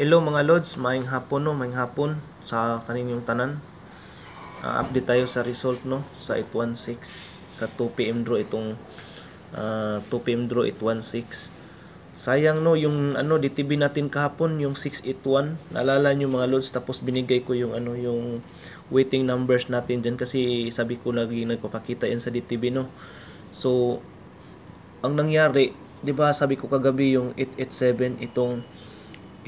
Hello mga Lods, maayong hapon no, maayong hapon sa kaninyong tanan. Uh, update tayo sa result no sa 816 sa 2 PM draw itong uh, ah, 2 PM draw 816. Sayang no yung ano DTB natin kahapon yung 681. Naalala niyo mga Lods tapos binigay ko yung ano yung waiting numbers natin diyan kasi sabi ko lagi nagpapakita yan sa DTB no. So ang nangyari, 'di ba sabi ko kagabi yung 887 itong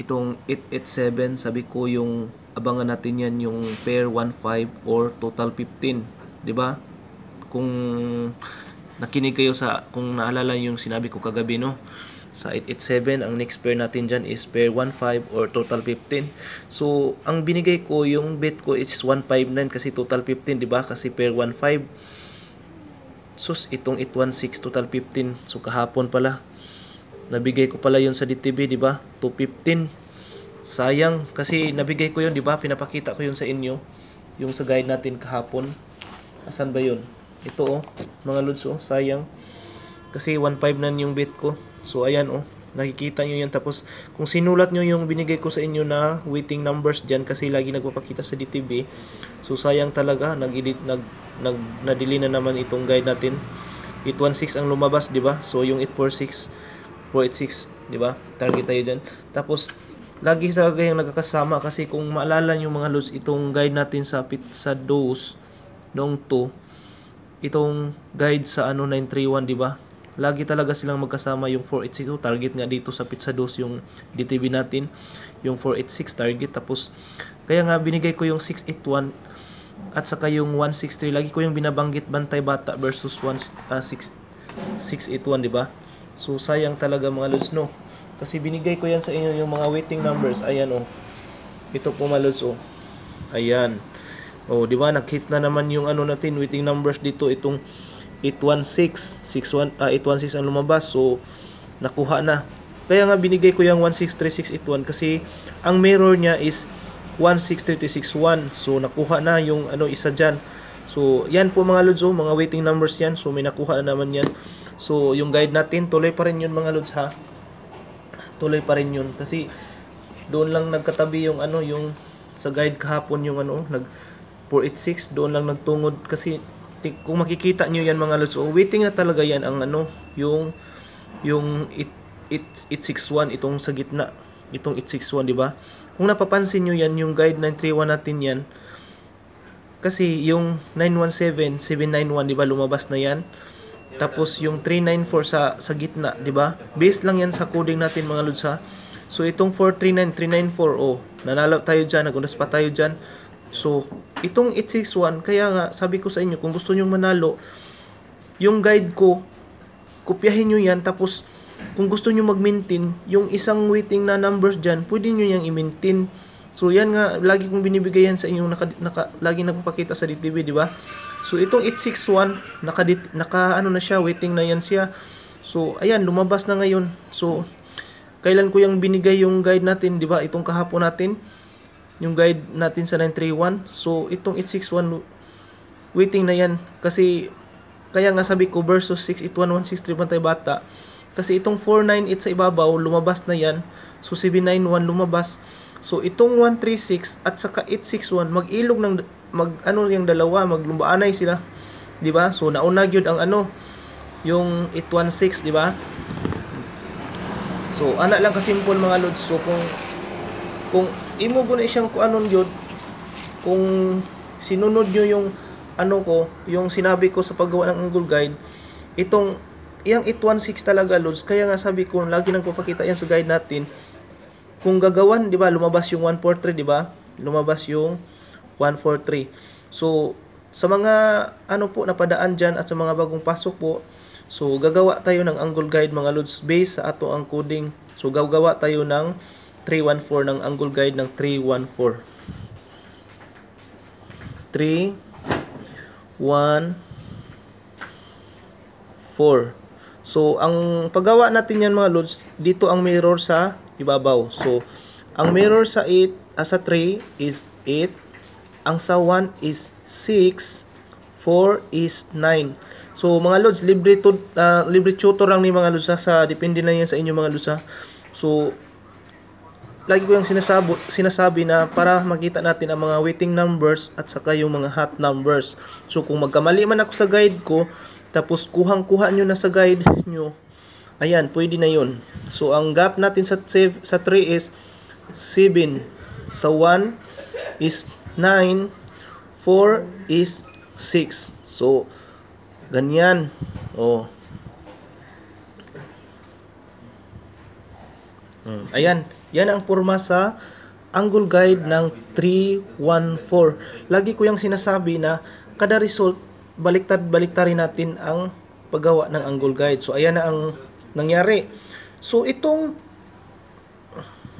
itong 887 sabi ko yung abangan natin yan yung pair 15 or total 15 di ba kung nakinig kayo sa kung naalala yung sinabi ko kagabi no sa 887 ang next pair natin diyan is pair 15 or total 15 so ang binigay ko yung bet ko is 159 kasi total 15 di ba kasi pair 15 sus itong 816 total 15 so kahapon pala Nabigay ko pala yun sa DTV, di ba? 215. Sayang kasi nabigay ko yun, di ba? Pinapakita ko yun sa inyo. Yung sa guide natin kahapon. Asan ba yun? Ito oh, mga lods oh, sayang. Kasi 1.5 na yung bet ko. So ayan oh, nakikita niyo yan. Tapos kung sinulat niyo yung binigay ko sa inyo na waiting numbers diyan kasi lagi nagpapakita sa DTV. So sayang talaga, nag-edit, nag, nag, nadili na naman itong guide natin. 816 ang lumabas, di ba? So yung 846 486, di ba? Target tayo dyan. Tapos, lagi talaga yung nagkakasama kasi kung maalala nyo mga lods, itong guide natin sa, sa dose, noong 2, itong guide sa ano 931, di ba? Lagi talaga silang magkasama yung 486 target nga dito sa pizza dose yung DTV natin, yung 486 target. Tapos, kaya nga binigay ko yung 681 at saka yung 163. Lagi ko yung binabanggit Bantay Bata versus 16 uh, 681, di ba? So sayang talaga mga lods no. Kasi binigay ko yan sa inyo yung mga waiting numbers. Ayan oh. Ito po mga lods oh. Ayan. Oh, di ba nakita na naman yung ano natin waiting numbers dito itong 816 61 uh, 816 ang lumabas. So nakuha na. Kaya nga binigay ko yung 163681 kasi ang mirror niya is 16361. So nakuha na yung ano isa diyan. So, yan po mga lods, oh, mga waiting numbers yan. So, may nakuha na naman yan. So, yung guide natin, tuloy pa rin yun mga lods ha. Tuloy pa rin yun. Kasi, doon lang nagkatabi yung ano, yung sa guide kahapon yung ano, nag 486, doon lang nagtungod. Kasi, kung makikita nyo yan mga lods, oh, waiting na talaga yan ang ano, yung, yung 861, itong sa gitna. Itong 861, di ba? Kung napapansin nyo yan, yung guide 931 natin yan, kasi yung 917, 791, di ba, lumabas na yan. Tapos yung 394 sa, sa gitna, di ba? Based lang yan sa coding natin mga lods ha. So itong 439, 394, oh, nanalo tayo dyan, nagunas pa tayo dyan. So, itong 861, kaya nga, sabi ko sa inyo, kung gusto nyong manalo, yung guide ko, kopyahin nyo yan, tapos, kung gusto nyo mag-maintain, yung isang waiting na numbers dyan, pwede nyo yang i-maintain So yan nga, lagi kong binibigay yan sa inyo, naka, naka, lagi nagpapakita sa DTV, di ba? So itong 861, naka, naka ano na siya, waiting na yan siya. So ayan, lumabas na ngayon. So kailan ko yung binigay yung guide natin, di ba? Itong kahapon natin, yung guide natin sa 931. So itong 861, waiting na yan. Kasi kaya nga sabi ko versus 6811631 163 bata. Kasi itong 498 sa ibabaw, lumabas na yan. So 791 lumabas. So itong 136 at saka 861 mag-ilog ng mag ano yung dalawa, maglumbaanay sila, 'di ba? So nauna gyud ang ano yung 816, 'di ba? So ana lang ka simple mga lods. So kung kung imo guna siyang kuanon gyud kung sinunod nyo yung ano ko, yung sinabi ko sa paggawa ng angle guide, itong yang 816 talaga lods, kaya nga sabi ko lagi nang papakita yan sa guide natin kung gagawan, di ba, lumabas yung 143, di ba? Lumabas yung 143. So, sa mga ano po napadaan dyan at sa mga bagong pasok po, so gagawa tayo ng angle guide mga loads base sa ato ang coding. So, gagawa tayo ng 314 ng angle guide ng 314. 3, 1, 4. So, ang paggawa natin yan mga loads, dito ang mirror sa ibabaw. So, ang mirror sa 8, uh, ah, sa 3 is 8. Ang sa 1 is 6. 4 is 9. So, mga lods, libre, to, uh, libre tutor lang ni mga lods sa depende na yan sa inyo mga lods. So, lagi ko yung sinasabi, sinasabi na para makita natin ang mga waiting numbers at saka yung mga hot numbers. So kung magkamali man ako sa guide ko, tapos kuhang-kuha nyo na sa guide nyo, Ayan, pwede na yun. So, ang gap natin sa, sa 3 is 7. Sa 1 is 9. 4 is 6. So, ganyan. Oh. Hmm. Ayan. Yan ang forma sa angle guide ng 314. Lagi ko yung sinasabi na kada result, baliktad-baliktarin natin ang paggawa ng angle guide. So, ayan na ang nangyari. So itong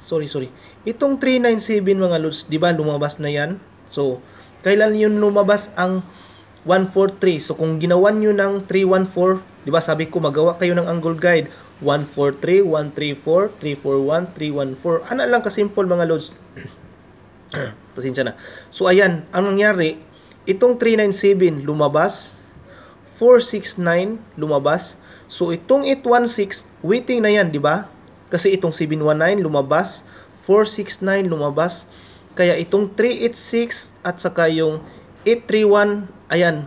sorry, sorry. Itong 397 mga lods, 'di ba lumabas na 'yan? So kailan yun lumabas ang 143? So kung ginawan niyo ng 314, 'di ba sabi ko magawa kayo ng angle guide 143, 134, 341, 314. Ana lang simple mga lods. Pasensya na. So ayan, ang nangyari, itong 397 lumabas, 469 lumabas, So itong 816, waiting na yan, di ba? Kasi itong 719 lumabas, 469 lumabas. Kaya itong 386 at saka yung 831, ayan,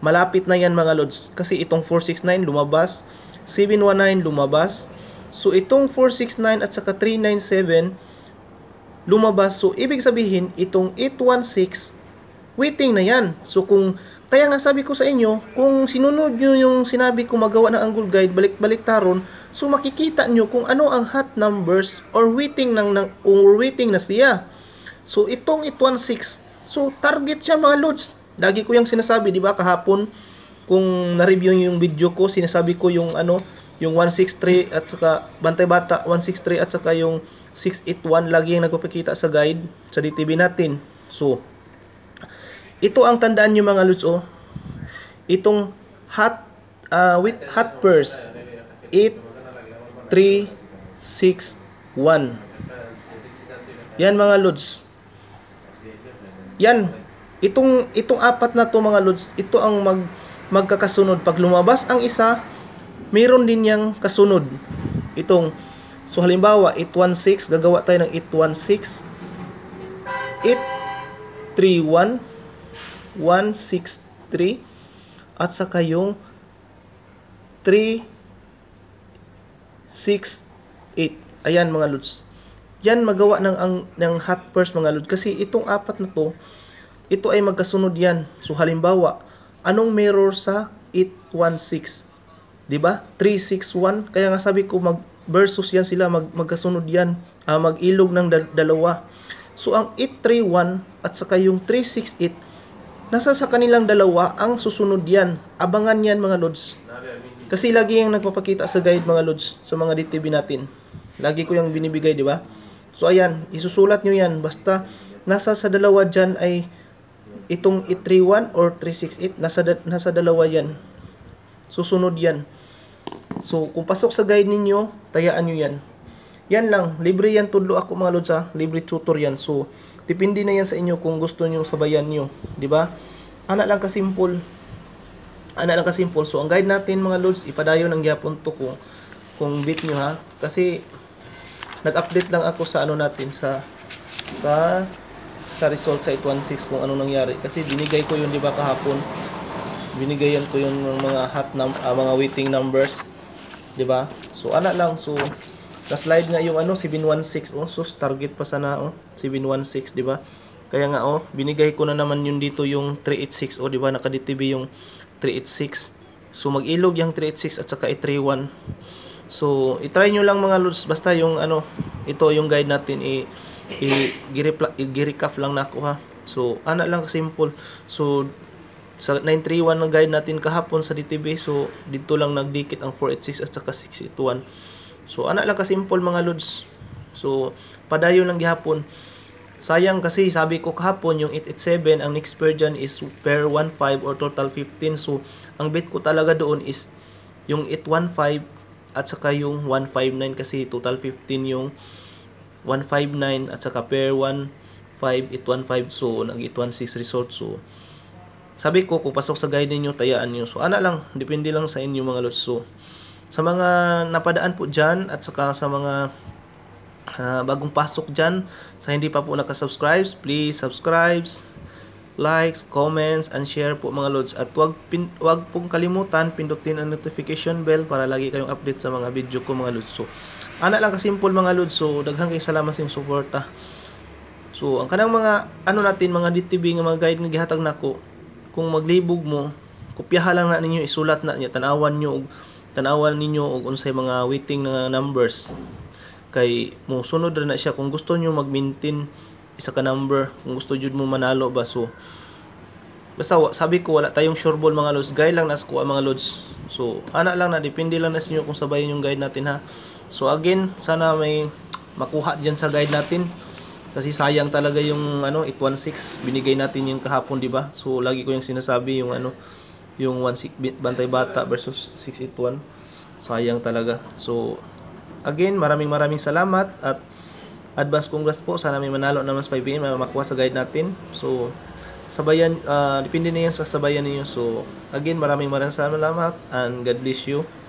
malapit na yan mga lords Kasi itong 469 lumabas, 719 lumabas. So itong 469 at saka 397 lumabas. So ibig sabihin itong 816 waiting na yan. So kung kaya nga sabi ko sa inyo, kung sinunod nyo yung sinabi ko magawa ng angle guide, balik-balik taron, so makikita nyo kung ano ang hot numbers or waiting ng, ng or waiting na siya. So itong 816, so target siya mga lords. Lagi ko yung sinasabi, di ba kahapon, kung na-review nyo yung video ko, sinasabi ko yung ano, yung 163 at saka Bantay Bata 163 at saka yung 681 lagi yung nagpapakita sa guide sa DTV natin. So ito ang tandaan nyo mga Lods, oh. Itong hot, uh, with hot purse, 8361. Yan mga Lods. Yan. Itong, itong apat na to mga Lods, ito ang mag, magkakasunod. Pag lumabas ang isa, mayroon din yang kasunod. Itong, so halimbawa, 816, gagawa tayo ng 816, 831, 163 at saka yung 368. Ayan mga lods. Yan magawa ng ang ng hot purse mga lods kasi itong apat na to ito ay magkasunod yan. So halimbawa, anong mirror sa 816? 'Di ba? 361. Kaya nga sabi ko mag versus yan sila mag, magkasunod yan. Uh, mag-ilog ng dalawa. So ang 831 at saka yung 368 nasa sa kanilang dalawa ang susunod yan. Abangan yan mga lods. Kasi lagi yung nagpapakita sa guide mga lods sa mga DTV natin. Lagi ko yung binibigay, di ba? So ayan, isusulat nyo yan. Basta nasa sa dalawa dyan ay itong 831 or 368. Nasa, nasa dalawa yan. Susunod yan. So kung pasok sa guide ninyo, tayaan nyo yan. Yan lang, libre yan tudlo ako mga lods ha. Libre tutor yan. So, depende na yan sa inyo kung gusto niyo sabayan niyo, 'di ba? Ana lang ka simple. Ana lang ka simple. So, ang guide natin mga lods, ipadayon ang gyapon to ko kung bit niyo ha. Kasi nag-update lang ako sa ano natin sa sa sa result sa 816 kung ano nangyari kasi binigay ko yun di ba kahapon binigayan ko yung mga hot num uh, mga waiting numbers di ba so ana lang so na-slide nga yung ano, 716. Oh, sus, target pa sana, oh. 716, di ba? Kaya nga, oh, binigay ko na naman yun dito yung 386. Oh, di ba? Nakaditibi yung 386. So, mag-ilog yung 386 at saka i31 So, i-try nyo lang mga lords Basta yung ano, ito yung guide natin. I, i, giricaf lang nako ha? So, ana lang simple. So, sa 931 ng guide natin kahapon sa DTV So, dito lang nagdikit ang 486 at saka 681. So ana lang ka simple mga lods. So padayon lang gihapon. Sayang kasi sabi ko kahapon yung 887 ang next pair dyan is pair 15 or total 15. So ang bet ko talaga doon is yung 815 at saka yung 159 kasi total 15 yung 159 at saka pair 1 5815 so nag 816 result so sabi ko kung pasok sa guide niyo tayaan niyo so ana lang depende lang sa inyo mga lods so sa mga napadaan po dyan at saka sa mga uh, bagong pasok dyan, sa hindi pa po nakasubscribe, please subscribe, likes, comments, and share po mga lods. At wag, pin, wag pong kalimutan, pindutin ang notification bell para lagi kayong update sa mga video ko mga lods. So, ana lang kasimple mga lods. So, daghang kayo salamat sa suporta. So, ang kanang mga ano natin mga DTV nga mga guide nga gihatag nako, kung maglibog mo, kopyaha lang na ninyo isulat na niya tanawan niyo og tanawan ninyo og unsay mga waiting na numbers kay mo sunod na siya kung gusto niyo mag-maintain isa ka number kung gusto jud mo manalo ba so basta sabi ko wala tayong sure ball mga lods guy lang nas ko ang mga lods so ana lang na depende lang na sa inyo kung sabayan yung guide natin ha so again sana may makuha diyan sa guide natin kasi sayang talaga yung ano 816 binigay natin yung kahapon di ba so lagi ko yung sinasabi yung ano yung 1 Bantay Bata versus 681. Sayang talaga. So, again, maraming maraming salamat at advance congrats po. Sana may manalo na mas 5 na makuha sa guide natin. So, sabayan, uh, depende na yan sa sabayan ninyo. So, again, maraming maraming salamat and God bless you.